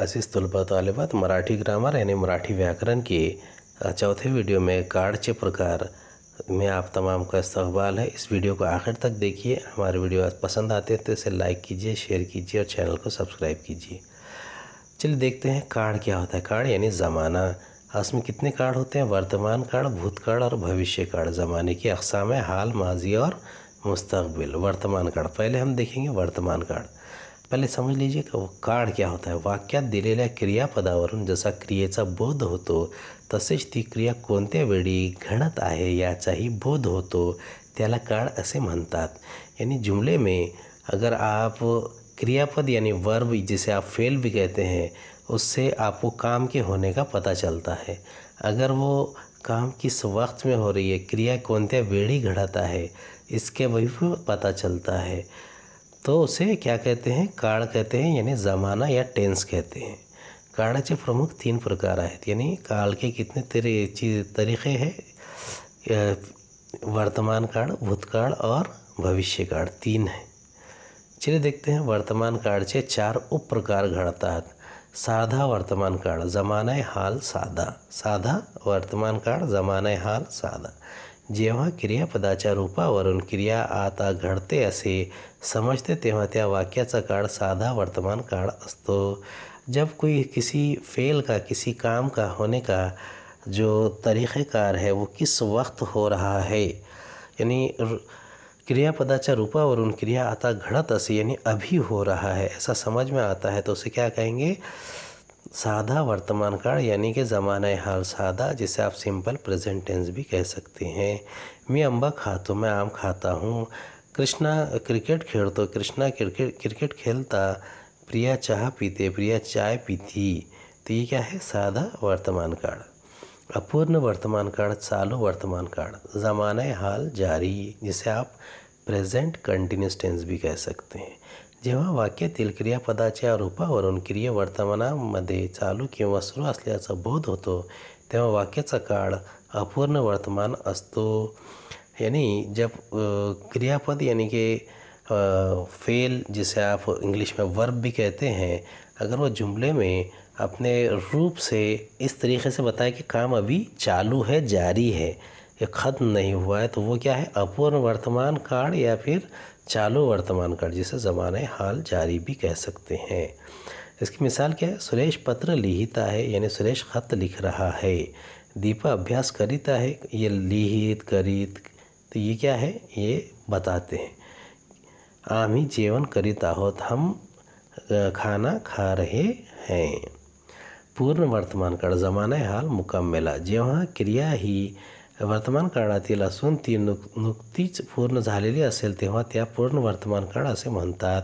अजीज़ तलबा तलबात मराठी ग्रामर यानी मराठी व्याकरण के चौथे वीडियो में के प्रकार में आप तमाम का इस्तबाल है इस वीडियो को आखिर तक देखिए हमारे वीडियो पसंद आते हैं तो इसे लाइक कीजिए शेयर कीजिए और चैनल को सब्सक्राइब कीजिए चलिए देखते हैं कार्ड क्या होता है कार्ड यानी ज़माना इसमें कितने कार्ड होते हैं वर्तमान कार्ड भूतकाल और भविष्य कार्ड ज़माने की अकसाम है हाल माजी और मुस्तबिल वर्तमान काल पहले हम देखेंगे वर्तमान काल पहले समझ लीजिए कि वो काळ क्या होता है वाक्यात दिलेल्या क्रियापदावरून जसा क्रियेचा बोध होतो तसेच ती क्रिया को वे घडत आहे ही बोध होतो त्याला काड़ असे म्हणतात यानी जुमले में अगर आप क्रियापद यानी वर्ब जिसे आप फेल भी कहते हैं उससे आपको काम के होने का पता चलता है अगर वो काम किस वक्त में हो रही है क्रिया कोणत्या वेळी घड़ाता है इसके वही पता चलता है तो उसे क्या कहते हैं काड़ कहते हैं यानी ज़माना या टेंस कहते हैं काळाचे प्रमुख तीन प्रकार आए यानी काल के कितने तरी चीज तरीक़े हैं वर्तमान काल भूतकाल और भविष्य काल तीन है चलिए देखते हैं वर्तमान काल से चार उप प्रकार है साधा वर्तमान काळ जमाना हाल साधा साधा वर्तमान काळ जमाना हाल साधा जेव्हा रूपा रूपावरून क्रिया आता घडते असे समझते तेव्हा त्या वाक्याचा काल साधा वर्तमान काल असतो जब कोई किसी फेल का किसी काम का होने का जो तरीक़ेकार है वो किस वक्त हो रहा है यानी रूपा वरुण क्रिया आता घडत असे यानी अभी हो रहा है ऐसा समझ में आता है तो उसे क्या कहेंगे सादा वर्तमान काल यानी कि ज़माना हाल सादा जिसे आप सिंपल प्रेजेंट टेंस भी कह सकते हैं मैं अम्बा तो मैं आम खाता हूँ कृष्णा क्रिकेट खेल तो कृष्णा क्रिकेट क्रिकेट खेलता प्रिया चाह पीते प्रिया चाय पीती तो ये क्या है सादा वर्तमान काल अपूर्ण वर्तमान काल चालू वर्तमान काल ज़माना हाल जारी जिसे आप प्रेजेंट कंटिन्यूस टेंस भी कह सकते हैं जेव वाक्य क्रिया वर्तमान रूपावरून चालू कि सुरू बोध होतो तेव्हा वाक्य काल अपूर्ण वर्तमान अतो यानी जब क्रियापद यानी कि फेल जिसे आप इंग्लिश में वर्ब भी कहते हैं अगर वो जुमले में अपने रूप से इस तरीके से बताए कि काम अभी चालू है जारी है ये ख़त्म नहीं हुआ है तो वो क्या है अपूर्ण वर्तमान काल या फिर चालू वर्तमान काल जिसे ज़माने हाल जारी भी कह सकते हैं इसकी मिसाल क्या है सुरेश पत्र लिहिता है यानी सुरेश खत लिख रहा है दीपा अभ्यास करीता है ये लिहित करीत तो ये क्या है ये बताते हैं आम ही जीवन करीता हो तो हम खाना खा रहे हैं पूर्ण वर्तमान काल जमाने हाल मुकम्मला जहाँ क्रिया ही वर्तमान काल ती नुक नुकतीच पूर्ण त्या पूर्ण वर्तमान काल से म्हणतात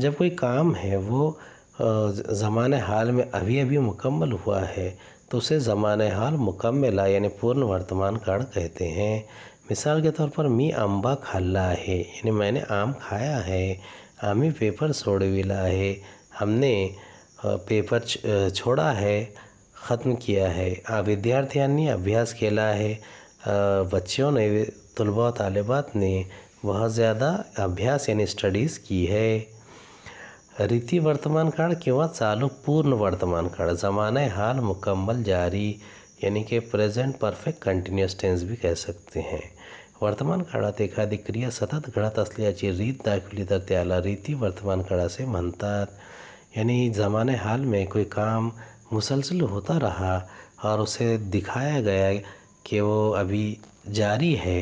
जब कोई काम है वो जमाने हाल में अभी अभी मुकम्मल हुआ है तो उसे जमाने हाल मुकम्मला यानी पूर्ण वर्तमान काल कहते हैं मिसाल के तौर पर मी आंबा खाला है यानी मैंने आम खाया है आमी पेपर सोडविला है हमने पेपर छोडा है खत्म किया है ने अभ्यास किया है बच्चों ने तलबा तलबात ने बहुत ज़्यादा अभ्यास यानी स्टडीज़ की है रीति वर्तमान काल किंवा चालू पूर्ण वर्तमान काल जमाने हाल मुकम्मल जारी यानी कि प्रेजेंट परफेक्ट कंटिन्यूस टेंस भी कह सकते हैं वर्तमान काड़ा एखादी क्रिया सतत घडत असल्याची रीत दाखिली तर त्याला रीति वर्तमान काड़ा से म्हणतात यानी जमाने हाल में कोई काम मुसलसल होता रहा और उसे दिखाया गया कि वो अभी जारी है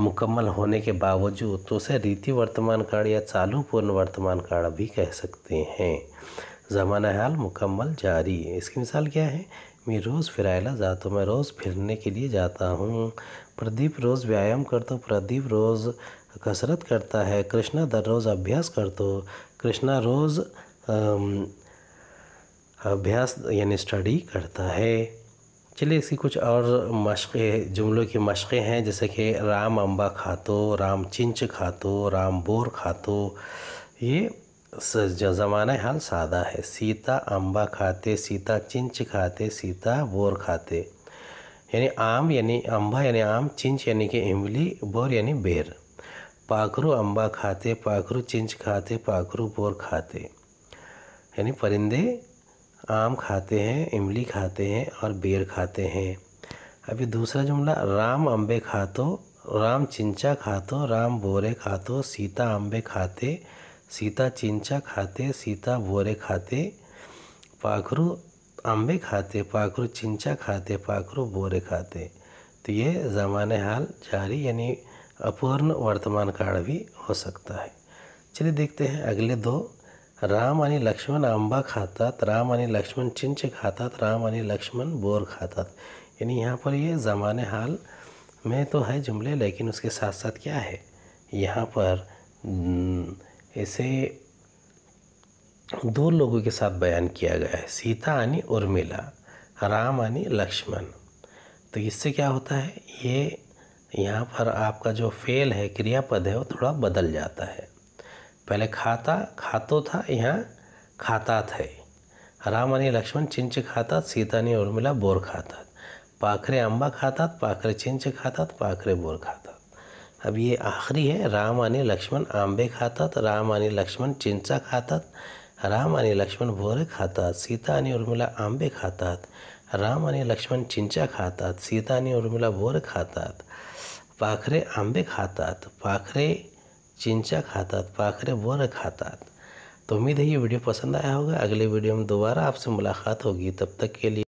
मुकम्मल होने के बावजूद तो उसे रीति वर्तमान काल या चालू पूर्ण वर्तमान काल भी कह सकते हैं ज़माना हाल मुकम्मल जारी है इसकी मिसाल क्या है मैं रोज़ फिरायला जाता हूँ मैं रोज़ फिरने के लिए जाता हूँ प्रदीप रोज़ व्यायाम करता हूँ प्रदीप रोज़ कसरत करता है कृष्णा दर रोज़ अभ्यास करते हो कृष्णा रोज़ अभ्यास यानी स्टडी करता है चलिए इसकी कुछ और मशक़ें जुमलों की मशक़ें हैं जैसे कि राम अम्बा खातो राम चिंच खातो राम बोर खातो ये ज़माना हाल सादा है सीता अम्बा खाते सीता चिंच खाते सीता बोर खाते यानी आम यानी अम्बा यानी आम चिंच यानी कि इमली बोर यानी बेर पाखरू अम्बा खाते पाखरू चिंच खाते पाखरू बोर खाते यानी परिंदे आम खाते हैं इमली खाते हैं और बेर खाते हैं अभी दूसरा जुमला राम अम्बे खातो राम चिंचा खातो राम बोरे खातो सीता अम्बे खाते सीता चिंचा खाते सीता बोरे खाते पाखरू अम्बे खाते पाखरू चिंचा खाते पाखरू बोरे खाते तो ये ज़मान हाल जारी यानी अपूर्ण वर्तमान काल भी हो सकता है चलिए देखते हैं अगले दो राम आणि लक्ष्मण आंबा खातात राम आणि लक्ष्मण चिंच खातात राम आणि लक्ष्मण बोर खातात यानी यहाँ पर ये ज़माने हाल में तो है जुमले लेकिन उसके साथ साथ क्या है यहाँ पर हम्म, इसे दो लोगों के साथ बयान किया गया है सीता यानी उर्मिला राम यानी लक्ष्मण तो इससे क्या होता है ये यहाँ पर आपका जो फेल है क्रियापद है वो थोड़ा बदल जाता है पहले खाता खातो था यहाँ खाता थे राम आणि लक्ष्मण चिंच खाता सीता ने उर्मिला बोर खाता पाखरे अंबा खाता पाखरे चिंच खाता पाखरे बोर खाता अब ये आखिरी है राम आणि लक्ष्मण आंबे खाता राम अनि लक्ष्मण चिंचा खाता राम अनि लक्ष्मण बोरे खाता सीता आणि उर्मिला आंबे खाता राम आणि लक्ष्मण चिंचा खाता सीता आणि उर्मिला बोर खाता पाखरे आंबे खाता पाखरे चिंचा खाता पाखरे बोर खाता तो उम्मीद है ये वीडियो पसंद आया होगा अगले वीडियो में दोबारा आपसे मुलाकात होगी तब तक के लिए